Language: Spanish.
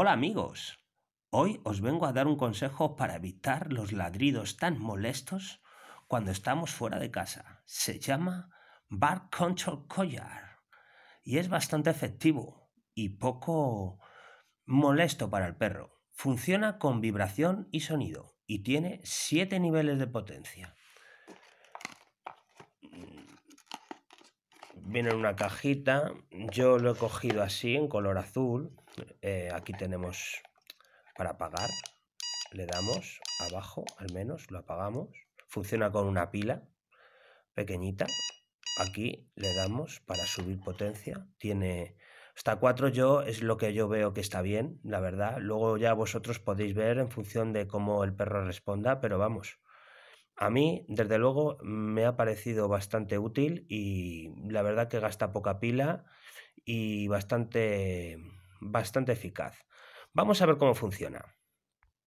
Hola amigos, hoy os vengo a dar un consejo para evitar los ladridos tan molestos cuando estamos fuera de casa. Se llama Bark Control Collar y es bastante efectivo y poco molesto para el perro. Funciona con vibración y sonido y tiene 7 niveles de potencia. viene en una cajita. Yo lo he cogido así, en color azul. Eh, aquí tenemos para apagar. Le damos abajo, al menos, lo apagamos. Funciona con una pila pequeñita. Aquí le damos para subir potencia. Tiene hasta 4 yo es lo que yo veo que está bien, la verdad. Luego ya vosotros podéis ver en función de cómo el perro responda, pero vamos, a mí, desde luego, me ha parecido bastante útil y la verdad que gasta poca pila y bastante, bastante eficaz. Vamos a ver cómo funciona.